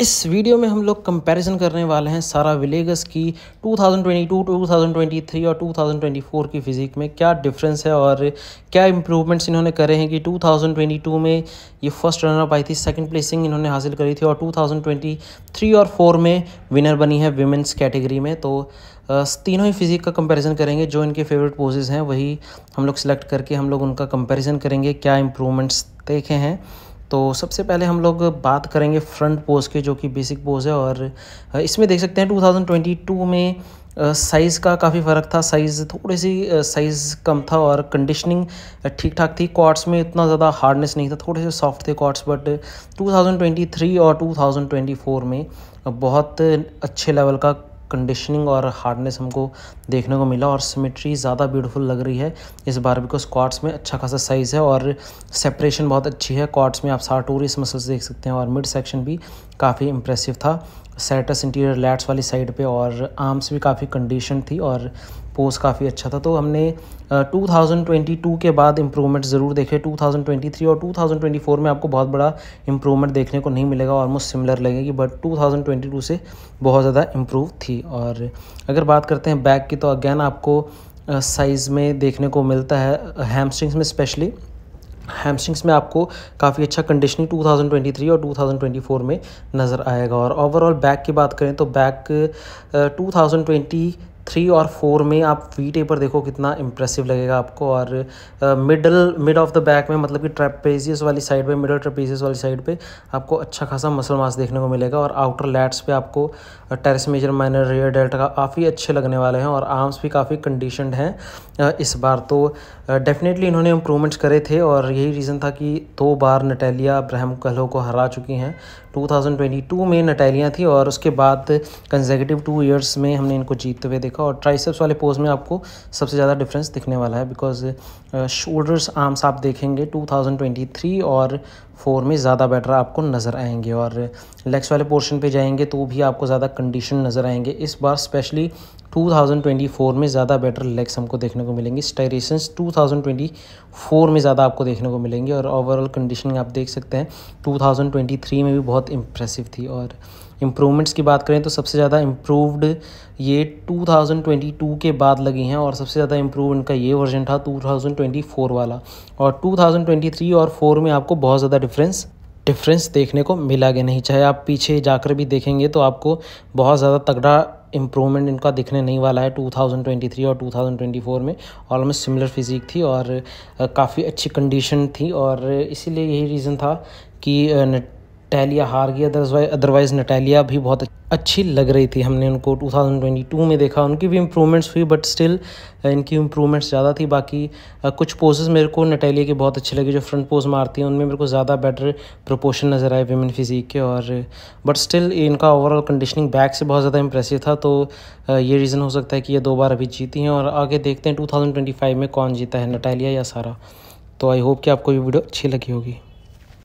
इस वीडियो में हम लोग कंपैरिजन करने वाले हैं सारा विलेगस की 2022, 2023 और 2024 की फ़िज़िक में क्या डिफरेंस है और क्या इम्प्रूवमेंट्स इन्होंने करे हैं कि 2022 में ये फर्स्ट रनर आई थी सेकंड प्लेसिंग इन्होंने हासिल करी थी और 2023 और 4 में विनर बनी है विमेंस कैटेगरी में तो तीनों ही फिज़िक का कंपैरिजन करेंगे जो इनके फेवरेट पोजेज़ हैं वही हम लोग सेलेक्ट करके हम लोग उनका कंपैरिजन करेंगे क्या इम्प्रूवमेंट्स देखे हैं तो सबसे पहले हम लोग बात करेंगे फ्रंट पोज के जो कि बेसिक पोज है और इसमें देख सकते हैं 2022 में साइज़ का काफ़ी फ़र्क था साइज़ थोड़ी सी साइज़ कम था और कंडीशनिंग ठीक ठाक थी कॉर्ड्स में इतना ज़्यादा हार्डनेस नहीं था थोड़े से सॉफ्ट थे कॉर्ड्स बट 2023 और 2024 में बहुत अच्छे लेवल का कंडीशनिंग और हार्डनेस हमको देखने को मिला और सिमेट्री ज़्यादा ब्यूटीफुल लग रही है इस बार बिकॉज स्क्वाट्स में अच्छा खासा साइज़ है और सेपरेशन बहुत अच्छी है क्वाट्स में आप सार्टोरियस मसल्स देख सकते हैं और मिड सेक्शन भी काफ़ी इंप्रेसिव था सेटस इंटीरियर लैट्स वाली साइड पे और आर्म्स भी काफ़ी कंडीशन थी और पोज काफ़ी अच्छा था तो हमने 2022 के बाद इम्प्रूवमेंट ज़रूर देखे 2023 और 2024 में आपको बहुत बड़ा इम्प्रूवमेंट देखने को नहीं मिलेगा ऑलमोस्ट सिमिलर लगेगी बट 2022 से बहुत ज़्यादा इम्प्रूव थी की और अगर बात करते हैं बैक की तो अगेन आपको साइज़ में देखने को मिलता है हैमस्ट्रिंग्स में स्पेशली हैमस्ट्रिंग्स में आपको काफ़ी अच्छा कंडीशनिंग 2023 और 2024 में नज़र आएगा और ओवरऑल बैक की बात करें तो बैक 2020 थ्री और फोर में आप वी टेपर देखो कितना इम्प्रेसिव लगेगा आपको और middle mid of the back में मतलब कि ट्रेपेजियस वाली साइड पे मिडल ट्रेपेजियस वाली साइड पे आपको अच्छा खासा मसल मास देखने को मिलेगा और आउटर लैट्स पे आपको teres major minor rear delta का काफ़ी अच्छे लगने वाले हैं और आर्म्स भी काफ़ी कंडीशनड हैं uh, इस बार तो डेफिनेटली uh, इन्होंने इम्प्रूवमेंट्स करे थे और यही रीज़न था कि दो बार नटैलिया ब्रहम कहलो को हरा चुकी हैं 2022 में नटैलियाँ थी और उसके बाद कंजेगेटिव टू ईयर्स में हमने इनको जीतते हुए देखा का और ट्राइसेप्स वाले पोज में आपको सबसे ज़्यादा डिफरेंस दिखने वाला है बिकॉज शोल्डर्स आर्म्स आप देखेंगे 2023 और फोर में ज़्यादा बेटर आपको नज़र आएंगे और लेग्स वाले पोर्शन पे जाएंगे तो भी आपको ज़्यादा कंडीशन नज़र आएंगे इस बार स्पेशली 2024 में ज़्यादा बेटर लेग्स हमको देखने को मिलेंगे स्टायरेशंस 2024 में ज़्यादा आपको देखने को मिलेंगी और ओवरऑल कंडीशन आप देख सकते हैं 2023 में भी बहुत इम्प्रेसिव थी और इम्प्रूवमेंट्स की बात करें तो सबसे ज़्यादा इम्प्रूवड ये 2022 के बाद लगी हैं और सबसे ज़्यादा इम्प्रूव इनका ये वर्जन था 2024 वाला और 2023 और 4 में आपको बहुत ज़्यादा डिफरेंस डिफरेंस देखने को मिला गया नहीं चाहे आप पीछे जाकर भी देखेंगे तो आपको बहुत ज़्यादा तगड़ा इम्प्रूवमेंट इनका दिखने नहीं वाला है 2023 और 2024 में ऑलमोस्ट सिमिलर फिजिक थी और काफ़ी अच्छी कंडीशन थी और इसीलिए यही रीज़न था कि टैलिया हार गई अदरवाइज अदरवाइज़ नटैलिया भी बहुत अच्छी लग रही थी हमने उनको 2022 में देखा उनकी भी इम्प्रूवमेंट्स हुई बट स्टिल इनकी इम्प्रूवमेंट्स ज़्यादा थी बाकी कुछ पोजेज़ मेरे को नटैलिया की बहुत अच्छी लगी जो फ्रंट पोज मारती हैं उनमें मेरे को ज़्यादा बेटर प्रोपोर्शन नज़र आए वेमेन फिजिक के और बट स्टिल इनका ओवरऑल कंडीशनिंग बैक से बहुत ज़्यादा इंप्रेसिव था तो ये रीज़न हो सकता है कि ये दो बार अभी जीती हैं और आगे देखते हैं टू में कौन जीता है नटैलिया या सारा तो आई होप कि आपको ये वीडियो अच्छी लगी होगी